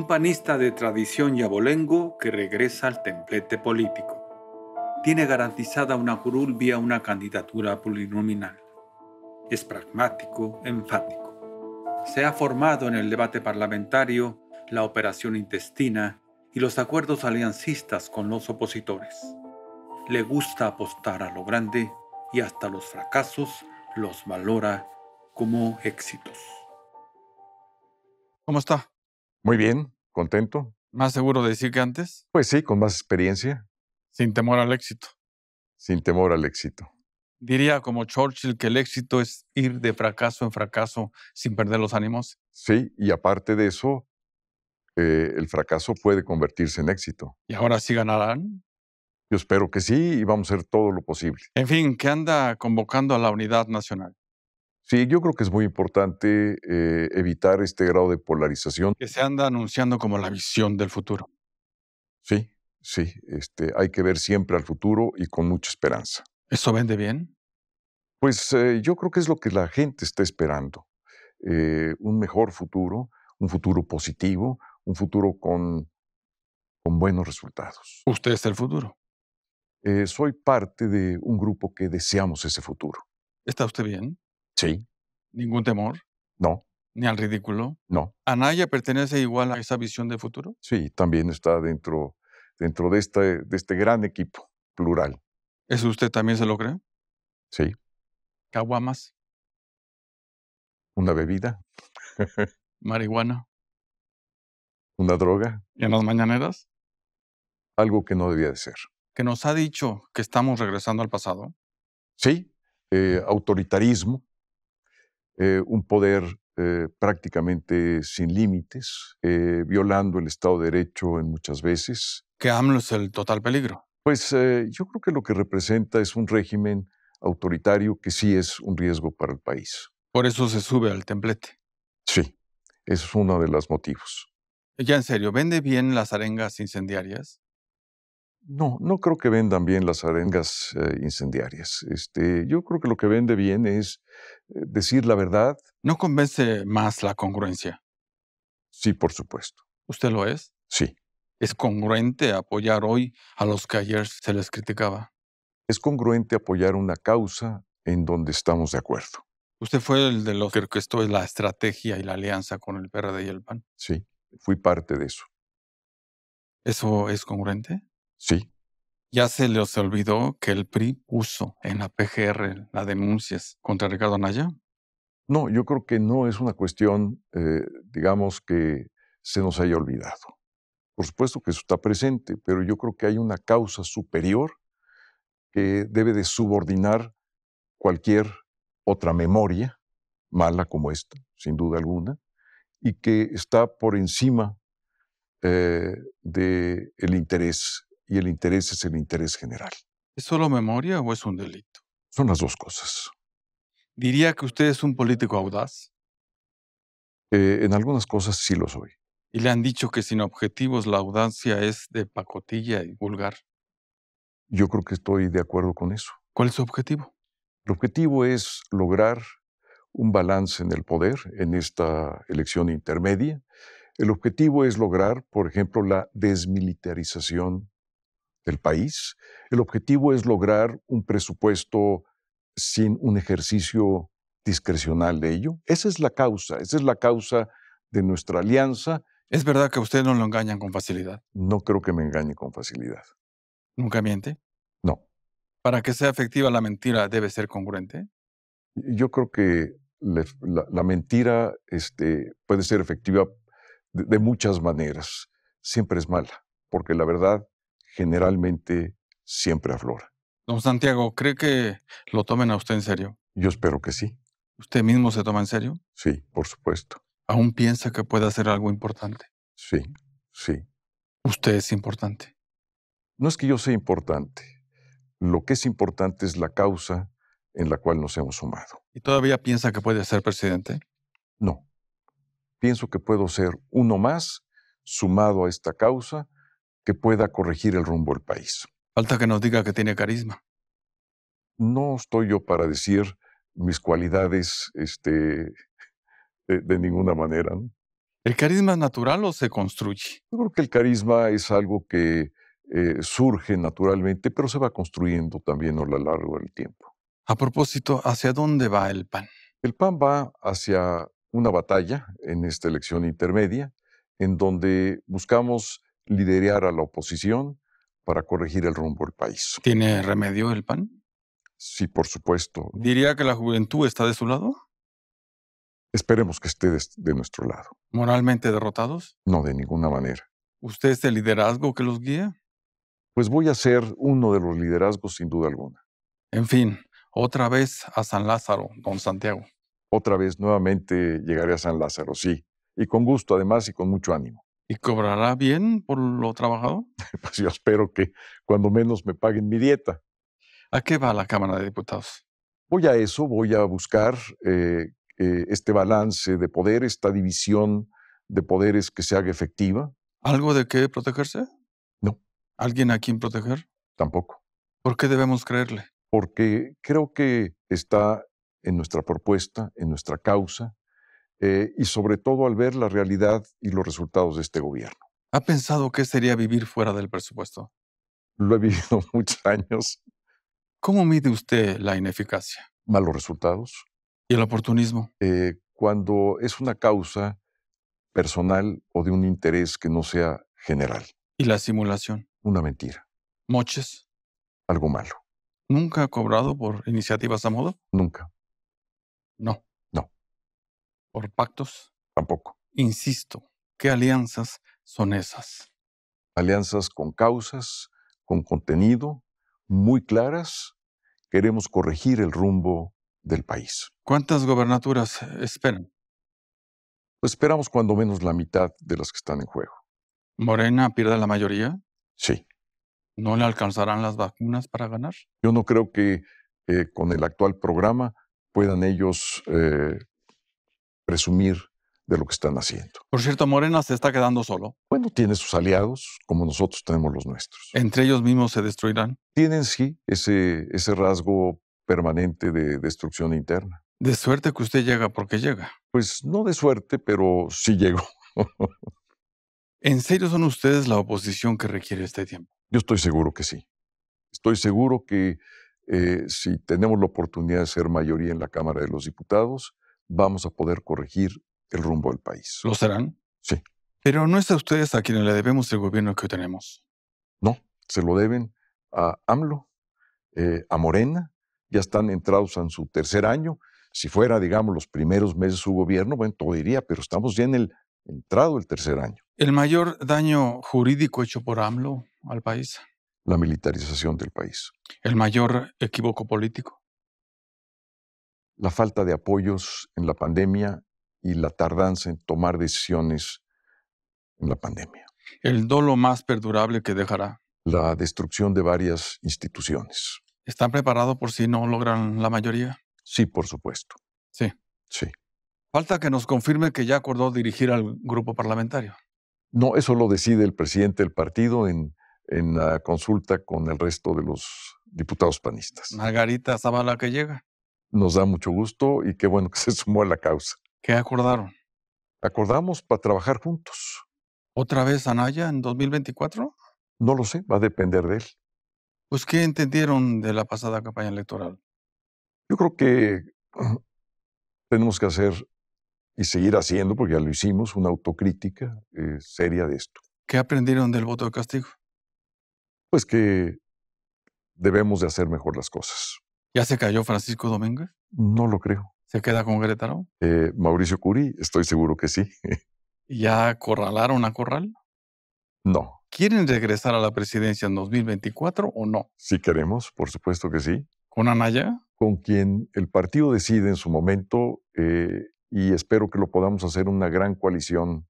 un panista de tradición yabolengo que regresa al templete político. Tiene garantizada una curul vía una candidatura plurinominal. Es pragmático, enfático. Se ha formado en el debate parlamentario, la operación intestina y los acuerdos aliancistas con los opositores. Le gusta apostar a lo grande y hasta los fracasos los valora como éxitos. ¿Cómo está? Muy bien, contento. ¿Más seguro de decir que antes? Pues sí, con más experiencia. Sin temor al éxito. Sin temor al éxito. Diría como Churchill que el éxito es ir de fracaso en fracaso sin perder los ánimos. Sí, y aparte de eso, eh, el fracaso puede convertirse en éxito. ¿Y ahora sí ganarán? Yo espero que sí y vamos a hacer todo lo posible. En fin, ¿qué anda convocando a la unidad nacional. Sí, yo creo que es muy importante eh, evitar este grado de polarización. Que se anda anunciando como la visión del futuro. Sí, sí, este, hay que ver siempre al futuro y con mucha esperanza. ¿Eso vende bien? Pues eh, yo creo que es lo que la gente está esperando. Eh, un mejor futuro, un futuro positivo, un futuro con, con buenos resultados. ¿Usted es el futuro? soy parte de un grupo que deseamos ese futuro. ¿Está usted bien? Sí. ¿Ningún temor? No. ¿Ni al ridículo? No. ¿Anaya pertenece igual a esa visión de futuro? Sí, también está dentro, dentro de, este, de este gran equipo plural. ¿Eso usted también se lo cree? Sí. ¿Caguamas? Una bebida. ¿Marihuana? ¿Una droga? ¿Y en las mañaneras? Algo que no debía de ser. ¿Que nos ha dicho que estamos regresando al pasado? Sí, eh, autoritarismo, eh, un poder eh, prácticamente sin límites, eh, violando el Estado de Derecho en muchas veces. ¿Que AMLO es el total peligro? Pues yo creo que lo que representa es un régimen autoritario que sí es un riesgo para el país. Por eso se sube al templete. Sí, es uno de los motivos. Ya en serio, ¿vende bien las arengas incendiarias? No, no creo que vendan bien las arengas eh, incendiarias. Este, yo creo que lo que vende bien es eh, decir la verdad. ¿No convence más la congruencia? Sí, por supuesto. ¿Usted lo es? Sí. ¿Es congruente apoyar hoy a los que ayer se les criticaba? Es congruente apoyar una causa en donde estamos de acuerdo. ¿Usted fue el de los que esto es la estrategia y la alianza con el PRD y el PAN? Sí, fui parte de eso. ¿Eso es congruente? Sí. Ya se les olvidó que el PRI puso en la PGR la denuncias contra Ricardo Anaya. No, yo creo que no es una cuestión, eh, digamos, que se nos haya olvidado. Por supuesto que eso está presente, pero yo creo que hay una causa superior que debe de subordinar cualquier otra memoria, mala como esta, sin duda alguna, y que está por encima eh, del interés y el interés es el interés general. ¿Es solo memoria o es un delito? Son las dos cosas. ¿Diría que usted es un político audaz? Eh, en algunas cosas sí lo soy. ¿Y le han dicho que sin objetivos la audacia es de pacotilla y vulgar? Yo creo que estoy de acuerdo con eso. ¿Cuál es su objetivo? El objetivo es lograr un balance en el poder en esta elección intermedia. El objetivo es lograr, por ejemplo, la desmilitarización del país. El objetivo es lograr un presupuesto sin un ejercicio discrecional de ello. Esa es la causa, esa es la causa de nuestra alianza. ¿Es verdad que usted no lo engañan con facilidad? No creo que me engañe con facilidad. ¿Nunca miente? No. ¿Para que sea efectiva la mentira debe ser congruente? Yo creo que la, mentira este, puede ser efectiva de muchas maneras. Siempre es mala, porque la verdad generalmente siempre aflora. Don Santiago, ¿cree que lo tomen a usted en serio? Yo espero que sí. ¿Usted mismo se toma en serio? Sí, por supuesto. ¿Aún piensa que puede hacer algo importante? Sí, sí. Usted es importante. No es que yo sea importante. Lo que es importante es la causa en la cual nos hemos sumado. ¿Y todavía piensa que puede ser presidente? No. Pienso que puedo ser uno más sumado a esta causa que pueda corregir el rumbo del país. Falta que nos diga que tiene carisma. No estoy yo para decir mis cualidades este, de, ninguna manera. ¿El carisma es natural o se construye? Yo creo que el carisma es algo que eh, surge naturalmente, pero se va construyendo también a lo largo del tiempo. A propósito, ¿hacia dónde va el PAN? El PAN va hacia una batalla en esta elección intermedia, en donde buscamos liderar a la oposición para corregir el rumbo del país. ¿Tiene remedio el PAN? Sí, por supuesto. ¿Diría que la juventud está de su lado? Esperemos que esté de, nuestro lado. ¿Moralmente derrotados? No, de ninguna manera. ¿Usted es el liderazgo que los guía? Pues voy a ser uno de los liderazgos sin duda alguna. En fin, otra vez a San Lázaro, don Santiago. Otra vez nuevamente llegaré a San Lázaro, sí. Y con gusto además y con mucho ánimo. ¿Y cobrará bien por lo trabajado? Pues yo espero que cuando menos me paguen mi dieta. ¿A qué va la Cámara de Diputados? Voy a eso, voy a buscar eh, eh, este balance de poder, esta división de poderes que se haga efectiva. ¿Algo de qué protegerse? No. ¿Alguien a quien proteger? Tampoco. ¿Por qué debemos creerle? Porque creo que está en nuestra propuesta, en nuestra causa, eh, y sobre todo al ver la realidad y los resultados de este gobierno. ¿Ha pensado qué sería vivir fuera del presupuesto? Lo he vivido muchos años. ¿Cómo mide usted la ineficacia? Malos resultados. ¿Y el oportunismo? Eh, cuando es una causa personal o de un interés que no sea general. ¿Y la simulación? Una mentira. ¿Moches? Algo malo. ¿Nunca ha cobrado por iniciativas a modo? Nunca. No. ¿Por pactos? Tampoco. Insisto, ¿qué alianzas son esas? Alianzas con causas, con contenido, muy claras. Queremos corregir el rumbo del país. ¿Cuántas gobernaturas eh, esperan? Pues, esperamos cuando menos la mitad de las que están en juego. ¿Morena pierde la mayoría? Sí. ¿No le alcanzarán las vacunas para ganar? Yo no creo que eh, con el actual programa puedan ellos eh, presumir de lo que están haciendo. Por cierto, Morena se está quedando solo. Bueno, tiene sus aliados, como nosotros tenemos los nuestros. ¿Entre ellos mismos se destruirán? Tienen, sí, ese, ese rasgo permanente de destrucción interna. De suerte que usted llega porque llega. Pues no de suerte, pero sí llego. ¿En serio son ustedes la oposición que requiere este tiempo? Yo estoy seguro que sí. Estoy seguro que eh, si tenemos la oportunidad de ser mayoría en la Cámara de los Diputados, vamos a poder corregir el rumbo del país. ¿Lo serán? Sí. Pero no es a ustedes a quienes le debemos el gobierno que hoy tenemos. No, se lo deben a AMLO, eh, a Morena, ya están entrados en su tercer año. Si fuera, digamos, los primeros meses de su gobierno, bueno, todo diría, pero estamos ya en el entrado el tercer año. ¿El mayor daño jurídico hecho por AMLO al país? La militarización del país. ¿El mayor equívoco político? la falta de apoyos en la pandemia y la tardanza en tomar decisiones en la pandemia. El dolo más perdurable que dejará. La destrucción de varias instituciones. ¿Están preparados por si no logran la mayoría? Sí, por supuesto. Sí. Sí. Falta que nos confirme que ya acordó dirigir al grupo parlamentario. No, eso lo decide el presidente del partido en, en la consulta con el resto de los diputados panistas. Margarita Zavala que llega. Nos da mucho gusto y qué bueno que se sumó a la causa. ¿Qué acordaron? Acordamos para trabajar juntos. ¿Otra vez Anaya en 2024? No lo sé, va a depender de él. Pues, ¿qué entendieron de la pasada campaña electoral? Yo creo que tenemos que hacer y seguir haciendo, porque ya lo hicimos, una autocrítica eh, seria de esto. ¿Qué aprendieron del voto de castigo? Pues que debemos de hacer mejor las cosas. ¿Ya se cayó Francisco Domínguez? No lo creo. ¿Se queda con Querétaro? Eh, Mauricio Curi, estoy seguro que sí. ¿Ya corralaron a Corral? No. ¿Quieren regresar a la presidencia en 2024 o no? Sí queremos, por supuesto que sí. ¿Con Anaya? Con quien el partido decide en su momento eh, y espero que lo podamos hacer una gran coalición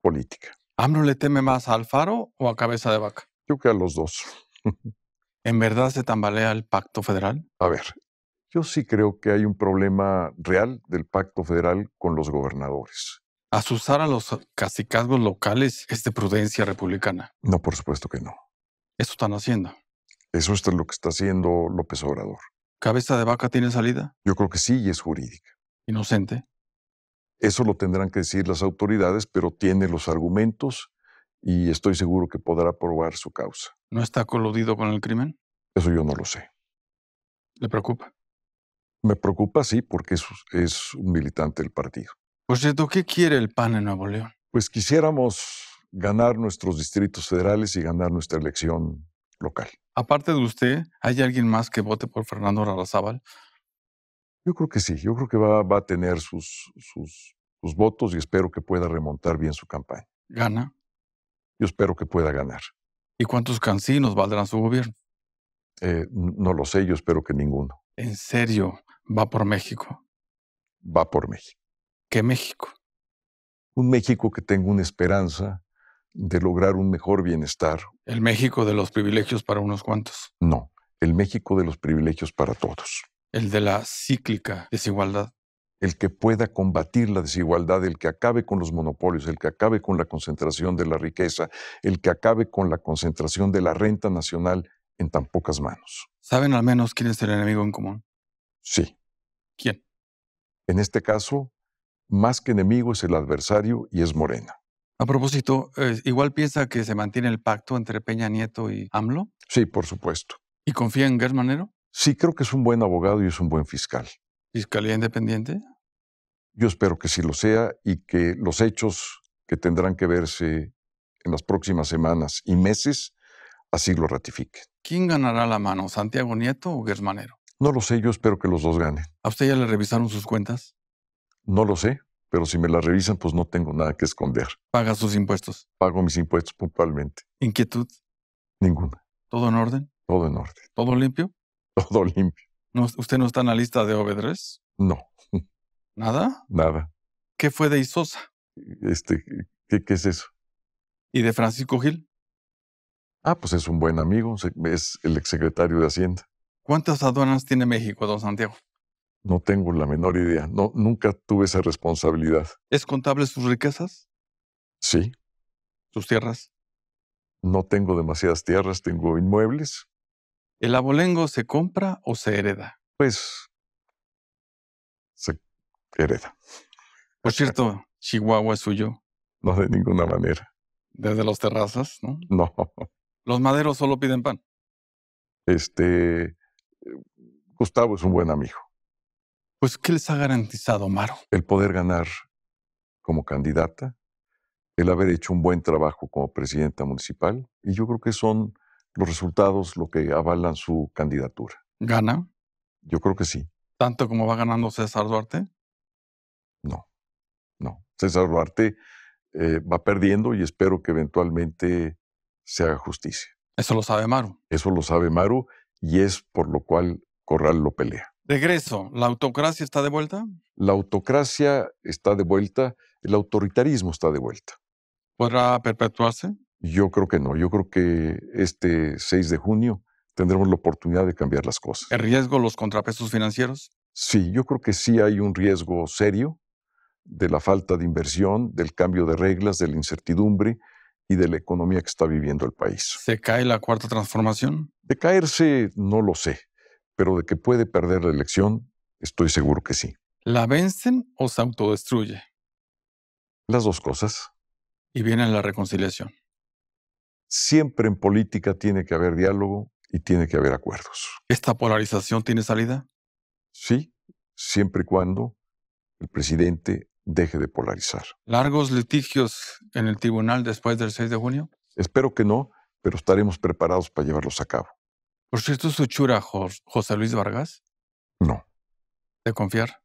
política. ¿AMLO le teme más a Alfaro o a Cabeza de Vaca? Yo creo que a los dos. ¿En verdad se tambalea el pacto federal? A ver, yo sí creo que hay un problema real del pacto federal con los gobernadores. ¿Asusar a los cacicazgos locales es de prudencia republicana? No, por supuesto que no. ¿Eso están haciendo? Eso es lo que está haciendo López Obrador. ¿Cabeza de vaca tiene salida? Yo creo que sí y es jurídica. ¿Inocente? Eso lo tendrán que decir las autoridades, pero tiene los argumentos y estoy seguro que podrá probar su causa. ¿No está coludido con el crimen? Eso yo no lo sé. ¿Le preocupa? Me preocupa, sí, porque es, un militante del partido. Por cierto, ¿qué quiere el PAN en Nuevo León? Pues quisiéramos ganar nuestros distritos federales y ganar nuestra elección local. Aparte de usted, ¿hay alguien más que vote por Fernando Rarazábal? Yo creo que sí, yo creo que va, a tener sus, sus votos y espero que pueda remontar bien su campaña. ¿Gana? Yo espero que pueda ganar. ¿Y cuántos cancinos valdrán su gobierno? Eh, no lo sé, yo espero que ninguno. ¿En serio? ¿Va por México? Va por México. ¿Qué México? Un México que tenga una esperanza de lograr un mejor bienestar. ¿El México de los privilegios para unos cuantos? No, el México de los privilegios para todos. ¿El de la cíclica desigualdad? el que pueda combatir la desigualdad, el que acabe con los monopolios, el que acabe con la concentración de la riqueza, el que acabe con la concentración de la renta nacional en tan pocas manos. ¿Saben al menos quién es el enemigo en común? Sí. ¿Quién? En este caso, más que enemigo es el adversario y es Morena. A propósito, eh, igual piensa que se mantiene el pacto entre Peña Nieto y AMLO? Sí, por supuesto. ¿Y confía en Gersmanero? Sí, creo que es un buen abogado y es un buen fiscal. ¿Fiscalía independiente? Yo espero que sí lo sea y que los hechos que tendrán que verse en las próximas semanas y meses así lo ratifiquen. ¿Quién ganará la mano, Santiago Nieto o Gersmanero? No lo sé, yo espero que los dos ganen. ¿A usted ya le revisaron sus cuentas? No lo sé, pero si me las revisan, pues no tengo nada que esconder. ¿Paga sus impuestos? Pago mis impuestos puntualmente. ¿Inquietud? Ninguna. ¿Todo en orden? Todo en orden. ¿Todo limpio? Todo limpio. ¿Usted no está en la lista de obedres? No. ¿Nada? Nada. ¿Qué fue de Isosa? Este, ¿qué, ¿qué, es eso? ¿Y de Francisco Gil? Ah, pues es un buen amigo, es el exsecretario de Hacienda. ¿Cuántas aduanas tiene México, don Santiago? No tengo la menor idea. No, nunca tuve esa responsabilidad. ¿Es contable sus riquezas? Sí. ¿Sus tierras? No tengo demasiadas tierras, tengo inmuebles ¿El abolengo se compra o se hereda? Pues se hereda. Por cierto, Chihuahua es suyo. No de ninguna manera. Desde los terrazas, ¿no? No. Los maderos solo piden pan. Este Gustavo es un buen amigo. Pues ¿qué les ha garantizado Maro? El poder ganar como candidata, el haber hecho un buen trabajo como presidenta municipal y yo creo que son los resultados lo que avalan su candidatura. ¿Gana? Yo creo que sí. ¿Tanto como va ganando César Duarte? No, no. César Duarte eh, va perdiendo y espero que eventualmente se haga justicia. Eso lo sabe Maru. Eso lo sabe Maru y es por lo cual Corral lo pelea. Regreso, ¿la autocracia está de vuelta? La autocracia está de vuelta, el autoritarismo está de vuelta. ¿Podrá perpetuarse? Yo creo que no. Yo creo que este 6 de junio tendremos la oportunidad de cambiar las cosas. ¿El riesgo los contrapesos financieros? Sí, yo creo que sí hay un riesgo serio de la falta de inversión, del cambio de reglas, de la incertidumbre y de la economía que está viviendo el país. ¿Se cae la cuarta transformación? De caerse no lo sé, pero de que puede perder la elección, estoy seguro que sí. ¿La vencen o se autodestruye? Las dos cosas. Y viene la reconciliación. Siempre en política tiene que haber diálogo y tiene que haber acuerdos. ¿Esta polarización tiene salida? Sí, siempre y cuando el presidente deje de polarizar. ¿Largos litigios en el tribunal después del 6 de junio? Espero que no, pero estaremos preparados para llevarlos a cabo. ¿Por cierto, su chura, José Luis Vargas? No. ¿De confiar?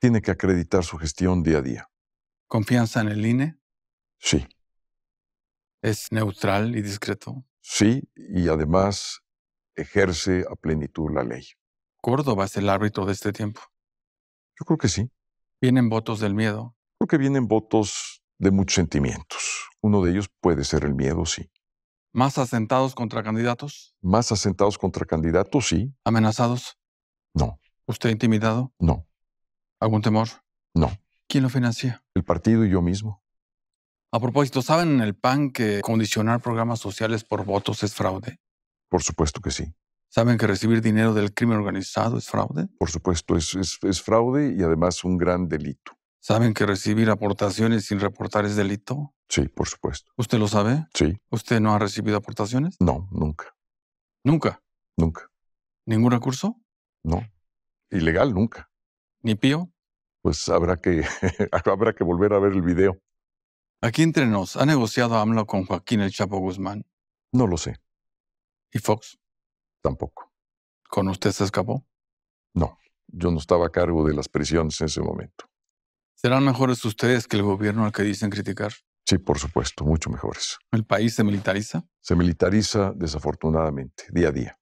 Tiene que acreditar su gestión día a día. ¿Confianza en el INE? Sí. ¿Es neutral y discreto? Sí, y además ejerce a plenitud la ley. ¿Córdoba es el árbitro de este tiempo? Yo creo que sí. ¿Vienen votos del miedo? Creo que vienen votos de muchos sentimientos. Uno de ellos puede ser el miedo, sí. ¿Más asentados contra candidatos? Más asentados contra candidatos, sí. ¿Amenazados? No. ¿Usted intimidado? No. ¿Algún temor? No. ¿Quién lo financia? El partido y yo mismo. A propósito, ¿saben en el PAN que condicionar programas sociales por votos es fraude? Por supuesto que sí. ¿Saben que recibir dinero del crimen organizado es fraude? Por supuesto, es, es, fraude y además un gran delito. ¿Saben que recibir aportaciones sin reportar es delito? Sí, por supuesto. ¿Usted lo sabe? Sí. ¿Usted no ha recibido aportaciones? No, nunca. ¿Nunca? Nunca. ¿Ningún recurso? No. Ilegal, nunca. ¿Ni pío? Pues habrá que, habrá que volver a ver el video. Aquí entre nos, ¿ha negociado AMLO con Joaquín el Chapo Guzmán? No lo sé. ¿Y Fox? Tampoco. ¿Con usted se escapó? No, yo no estaba a cargo de las prisiones en ese momento. ¿Serán mejores ustedes que el gobierno al que dicen criticar? Sí, por supuesto, mucho mejores. ¿El país se militariza? Se militariza desafortunadamente, día a día.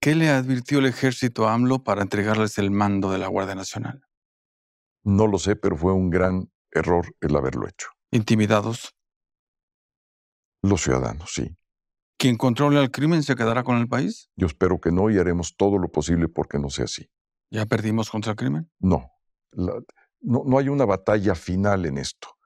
¿Qué le advirtió el ejército a AMLO para entregarles el mando de la Guardia Nacional? No lo sé, pero fue un gran error el haberlo hecho intimidados. Los ciudadanos, sí. ¿Quién controla el crimen se quedará con el país? Yo espero que no y haremos todo lo posible porque no sea así. ¿Ya perdimos contra el crimen? No. no, no hay una batalla final en esto,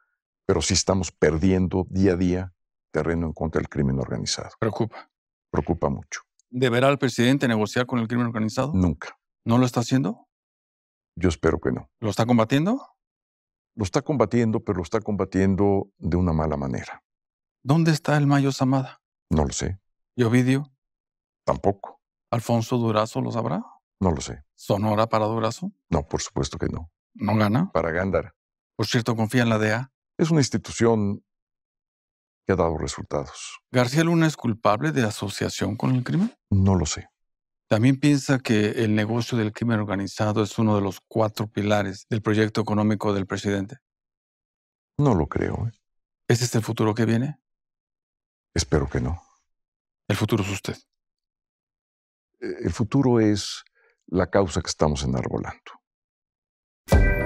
pero sí estamos perdiendo día a día terreno en contra del crimen organizado. Preocupa. Preocupa mucho. ¿Deberá el presidente negociar con el crimen organizado? Nunca. ¿No lo está haciendo? Yo espero que no. ¿Lo está combatiendo? Lo está combatiendo, pero lo está combatiendo de una mala manera. ¿Dónde está el Mayo Samada? No lo sé. ¿Y Ovidio? Tampoco. ¿Alfonso Durazo lo sabrá? No lo sé. ¿Sonora para Durazo? No, por supuesto que no. ¿No gana? Para Gándara. Por cierto, confía en la DEA. Es una institución que ha dado resultados. ¿García Luna es culpable de asociación con el crimen? No lo sé. También piensa que el negocio del crimen organizado es uno de los cuatro pilares del proyecto económico del presidente. No lo creo. ¿eh? ¿Es este es el futuro que viene? Espero que no. El futuro es usted. E, el futuro es la causa que estamos enarbolando.